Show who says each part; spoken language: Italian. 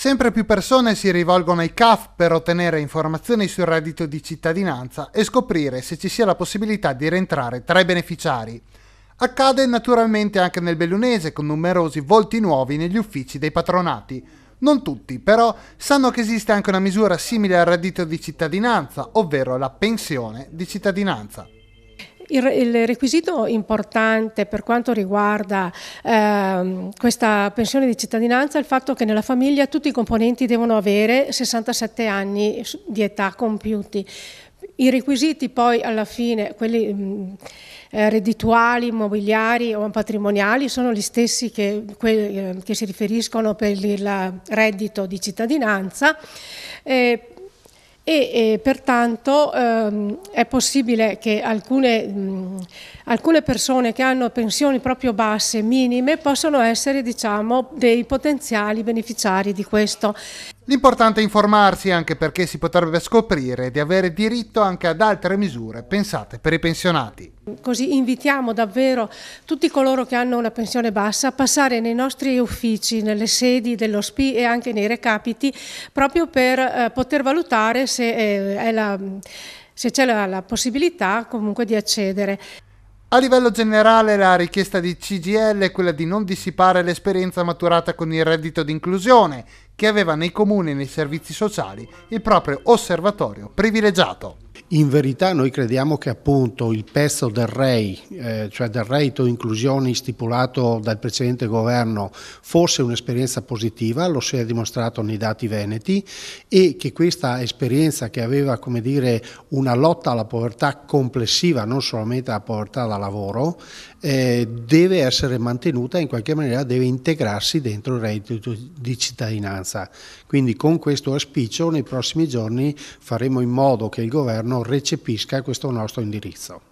Speaker 1: Sempre più persone si rivolgono ai CAF per ottenere informazioni sul reddito di cittadinanza e scoprire se ci sia la possibilità di rientrare tra i beneficiari. Accade naturalmente anche nel bellunese con numerosi volti nuovi negli uffici dei patronati. Non tutti, però, sanno che esiste anche una misura simile al reddito di cittadinanza, ovvero la pensione di cittadinanza.
Speaker 2: Il, il requisito importante per quanto riguarda eh, questa pensione di cittadinanza è il fatto che nella famiglia tutti i componenti devono avere 67 anni di età compiuti. I requisiti poi alla fine, quelli mh, mm, eh, reddituali, immobiliari o patrimoniali, sono gli stessi che, que, eh, che si riferiscono per il reddito di cittadinanza. Eh, e, e pertanto ehm, è possibile che alcune, mh, alcune, persone che hanno pensioni proprio basse, minime, possano essere diciamo, dei potenziali beneficiari di questo.
Speaker 1: L'importante è informarsi anche perché si potrebbe scoprire di avere diritto anche ad altre misure pensate per i pensionati.
Speaker 2: Così invitiamo davvero tutti coloro che hanno una pensione bassa a passare nei nostri uffici, nelle sedi dello SPI e anche nei recapiti proprio per eh, poter valutare se eh, c'è la, la possibilità comunque di accedere. A livello generale
Speaker 1: la richiesta di CGL è quella di non dissipare l'esperienza maturata con il reddito d'inclusione, che aveva nei comuni e nei servizi sociali il proprio osservatorio privilegiato.
Speaker 3: In verità noi crediamo che appunto il pezzo del REI, eh, cioè del reddito inclusioni stipulato dal precedente governo, fosse un'esperienza positiva, lo si è dimostrato nei dati veneti e che questa esperienza che aveva come dire una lotta alla povertà complessiva, non solamente alla povertà da lavoro, eh, deve essere mantenuta e in qualche maniera deve integrarsi dentro il reddito di cittadinanza finanza. Quindi con questo auspicio nei prossimi giorni faremo in modo che il governo recepisca questo nostro indirizzo.